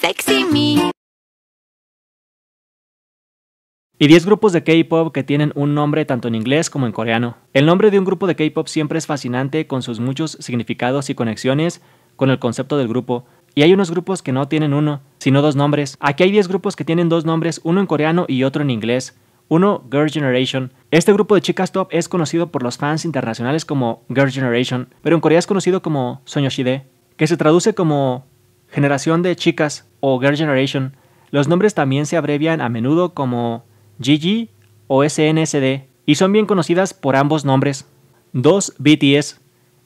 Sexy Me. Y 10 grupos de K-pop que tienen un nombre tanto en inglés como en coreano. El nombre de un grupo de K-pop siempre es fascinante con sus muchos significados y conexiones con el concepto del grupo. Y hay unos grupos que no tienen uno, sino dos nombres. Aquí hay 10 grupos que tienen dos nombres, uno en coreano y otro en inglés. Uno, Girl Generation. Este grupo de chicas top es conocido por los fans internacionales como Girl Generation, pero en Corea es conocido como Soñoshide, que se traduce como generación de chicas o Girl Generation, los nombres también se abrevian a menudo como GG o SNSD y son bien conocidas por ambos nombres. 2. BTS.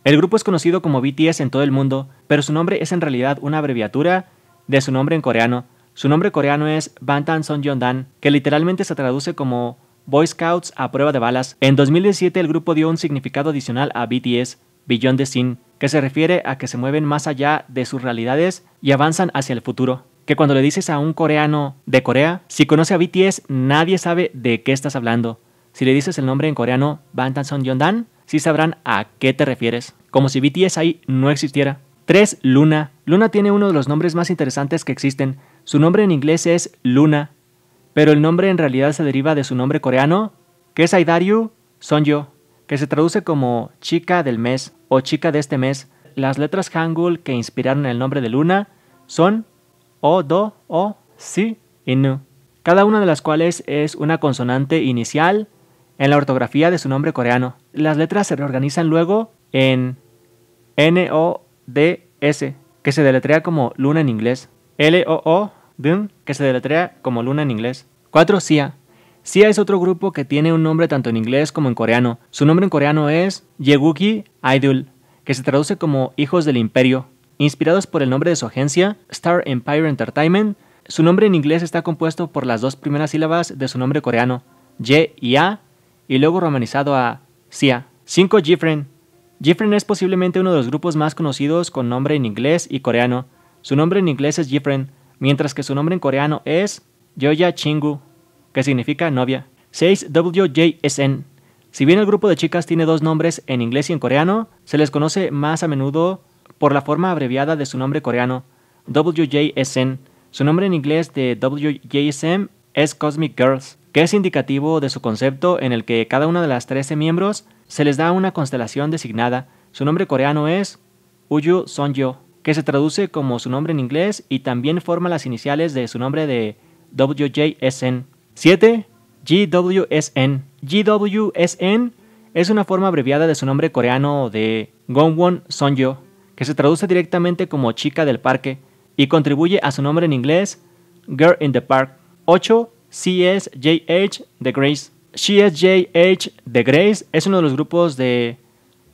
El grupo es conocido como BTS en todo el mundo, pero su nombre es en realidad una abreviatura de su nombre en coreano. Su nombre coreano es Bantan Son dan que literalmente se traduce como Boy Scouts a prueba de balas. En 2017 el grupo dio un significado adicional a BTS, Billion de sin que se refiere a que se mueven más allá de sus realidades y avanzan hacia el futuro. Que cuando le dices a un coreano de Corea, si conoce a BTS, nadie sabe de qué estás hablando. Si le dices el nombre en coreano Son dan sí sabrán a qué te refieres. Como si BTS ahí no existiera. 3. Luna. Luna tiene uno de los nombres más interesantes que existen. Su nombre en inglés es Luna, pero el nombre en realidad se deriva de su nombre coreano, que es Aidaryu yo que se traduce como chica del mes o chica de este mes, las letras Hangul que inspiraron el nombre de Luna son O, Do, O, Si y Nu, cada una de las cuales es una consonante inicial en la ortografía de su nombre coreano. Las letras se reorganizan luego en N, O, D, S, que se deletrea como Luna en inglés, L, O, O, Dun, que se deletrea como Luna en inglés, 4, Sia, SIA es otro grupo que tiene un nombre tanto en inglés como en coreano. Su nombre en coreano es Yeguki Idol, que se traduce como Hijos del Imperio. Inspirados por el nombre de su agencia, Star Empire Entertainment, su nombre en inglés está compuesto por las dos primeras sílabas de su nombre coreano, Ye y A, y luego romanizado a SIA. 5. Jifren. Jifren es posiblemente uno de los grupos más conocidos con nombre en inglés y coreano. Su nombre en inglés es Jifren, mientras que su nombre en coreano es Yoya Chingu que significa novia. 6WJSN. Si bien el grupo de chicas tiene dos nombres en inglés y en coreano, se les conoce más a menudo por la forma abreviada de su nombre coreano, WJSN. Su nombre en inglés de WJSM es Cosmic Girls, que es indicativo de su concepto en el que cada una de las 13 miembros se les da una constelación designada. Su nombre coreano es Uyu Sonjo, que se traduce como su nombre en inglés y también forma las iniciales de su nombre de WJSN. 7. GWSN. GWSN es una forma abreviada de su nombre coreano de Gongwon Sonjo, que se traduce directamente como chica del parque y contribuye a su nombre en inglés Girl in the Park. 8. CSJH The Grace. CSJH The Grace es uno de los grupos de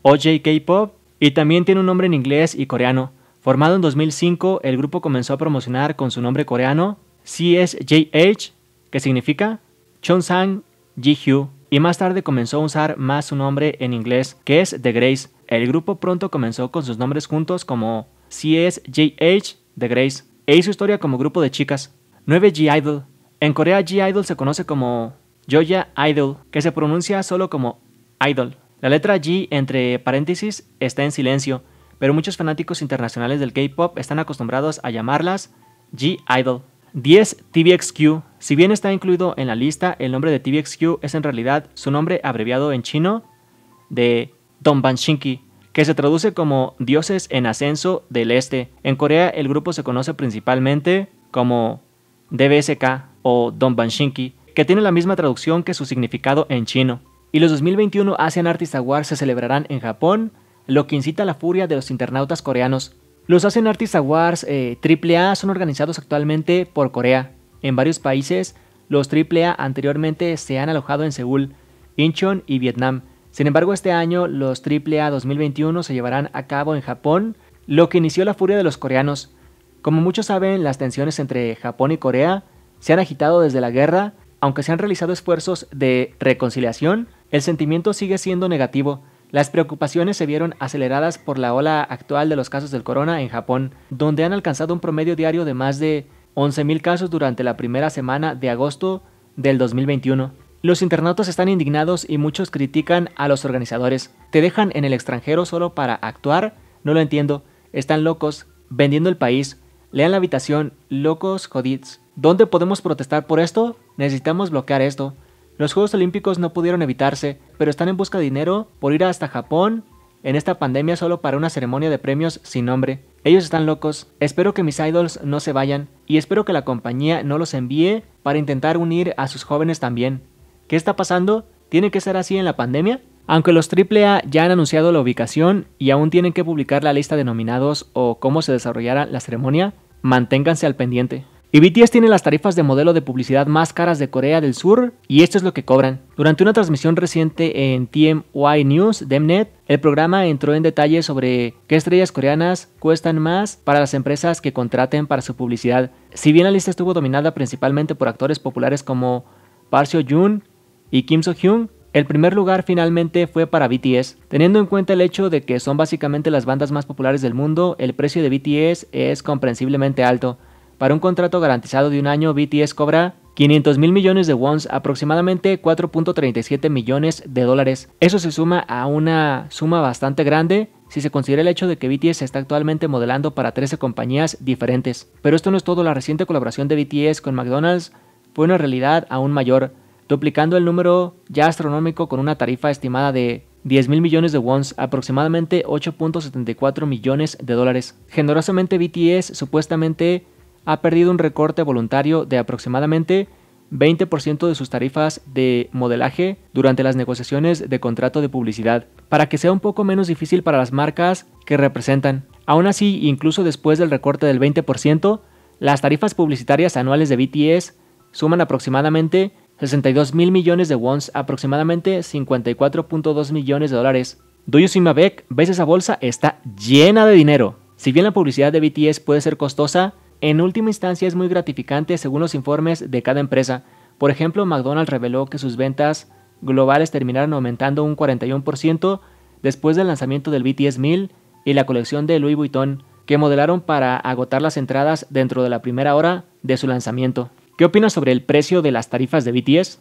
OJK pop y también tiene un nombre en inglés y coreano. Formado en 2005, el grupo comenzó a promocionar con su nombre coreano CSJH que significa Sang Ji-hyu, y más tarde comenzó a usar más su nombre en inglés, que es The Grace. El grupo pronto comenzó con sus nombres juntos como CSJH The Grace, e hizo historia como grupo de chicas. 9 G-Idol. En Corea G-Idol se conoce como Joja Idol, que se pronuncia solo como Idol. La letra G entre paréntesis está en silencio, pero muchos fanáticos internacionales del K-pop están acostumbrados a llamarlas G-Idol. 10 TVXQ si bien está incluido en la lista, el nombre de TVXQ es en realidad su nombre abreviado en chino de Banshinki, que se traduce como Dioses en Ascenso del Este. En Corea el grupo se conoce principalmente como DBSK o Don Banshinki, que tiene la misma traducción que su significado en chino. Y los 2021 Asian Artist Awards se celebrarán en Japón, lo que incita la furia de los internautas coreanos. Los Asian Artist Awards AAA eh, son organizados actualmente por Corea, en varios países, los AAA anteriormente se han alojado en Seúl, Incheon y Vietnam. Sin embargo, este año los AAA 2021 se llevarán a cabo en Japón, lo que inició la furia de los coreanos. Como muchos saben, las tensiones entre Japón y Corea se han agitado desde la guerra, aunque se han realizado esfuerzos de reconciliación, el sentimiento sigue siendo negativo. Las preocupaciones se vieron aceleradas por la ola actual de los casos del corona en Japón, donde han alcanzado un promedio diario de más de 11.000 casos durante la primera semana de agosto del 2021. Los internautas están indignados y muchos critican a los organizadores. Te dejan en el extranjero solo para actuar, no lo entiendo. Están locos, vendiendo el país. Lean la habitación, locos jodids. ¿Dónde podemos protestar por esto? Necesitamos bloquear esto. Los Juegos Olímpicos no pudieron evitarse, pero están en busca de dinero por ir hasta Japón en esta pandemia solo para una ceremonia de premios sin nombre. Ellos están locos, espero que mis idols no se vayan y espero que la compañía no los envíe para intentar unir a sus jóvenes también. ¿Qué está pasando? ¿Tiene que ser así en la pandemia? Aunque los AAA ya han anunciado la ubicación y aún tienen que publicar la lista de nominados o cómo se desarrollará la ceremonia, manténganse al pendiente. Y BTS tiene las tarifas de modelo de publicidad más caras de Corea del Sur y esto es lo que cobran. Durante una transmisión reciente en TMY News, Demnet, el programa entró en detalle sobre qué estrellas coreanas cuestan más para las empresas que contraten para su publicidad. Si bien la lista estuvo dominada principalmente por actores populares como Park seo y Kim So-hyun, el primer lugar finalmente fue para BTS. Teniendo en cuenta el hecho de que son básicamente las bandas más populares del mundo, el precio de BTS es comprensiblemente alto. Para un contrato garantizado de un año, BTS cobra 500 mil millones de wons, aproximadamente 4.37 millones de dólares. Eso se suma a una suma bastante grande si se considera el hecho de que BTS está actualmente modelando para 13 compañías diferentes. Pero esto no es todo, la reciente colaboración de BTS con McDonald's fue una realidad aún mayor, duplicando el número ya astronómico con una tarifa estimada de 10 mil millones de wons, aproximadamente 8.74 millones de dólares. Generosamente BTS supuestamente ha perdido un recorte voluntario de aproximadamente 20% de sus tarifas de modelaje durante las negociaciones de contrato de publicidad, para que sea un poco menos difícil para las marcas que representan. Aún así, incluso después del recorte del 20%, las tarifas publicitarias anuales de BTS suman aproximadamente 62 mil millones de wons, aproximadamente 54.2 millones de dólares. Beck, ves esa bolsa, está llena de dinero. Si bien la publicidad de BTS puede ser costosa, en última instancia es muy gratificante según los informes de cada empresa. Por ejemplo, McDonald's reveló que sus ventas globales terminaron aumentando un 41% después del lanzamiento del BTS 1000 y la colección de Louis Vuitton, que modelaron para agotar las entradas dentro de la primera hora de su lanzamiento. ¿Qué opinas sobre el precio de las tarifas de BTS?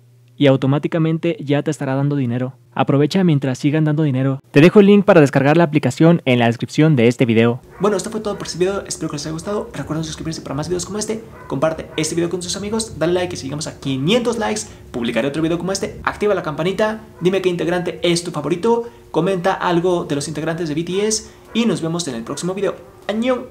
y automáticamente ya te estará dando dinero. Aprovecha mientras sigan dando dinero. Te dejo el link para descargar la aplicación en la descripción de este video. Bueno, esto fue todo por este video, espero que les haya gustado. Recuerden suscribirse para más videos como este, comparte este video con tus amigos, dale like y si llegamos a 500 likes, publicaré otro video como este, activa la campanita, dime qué integrante es tu favorito, comenta algo de los integrantes de BTS y nos vemos en el próximo video. ¡Añón!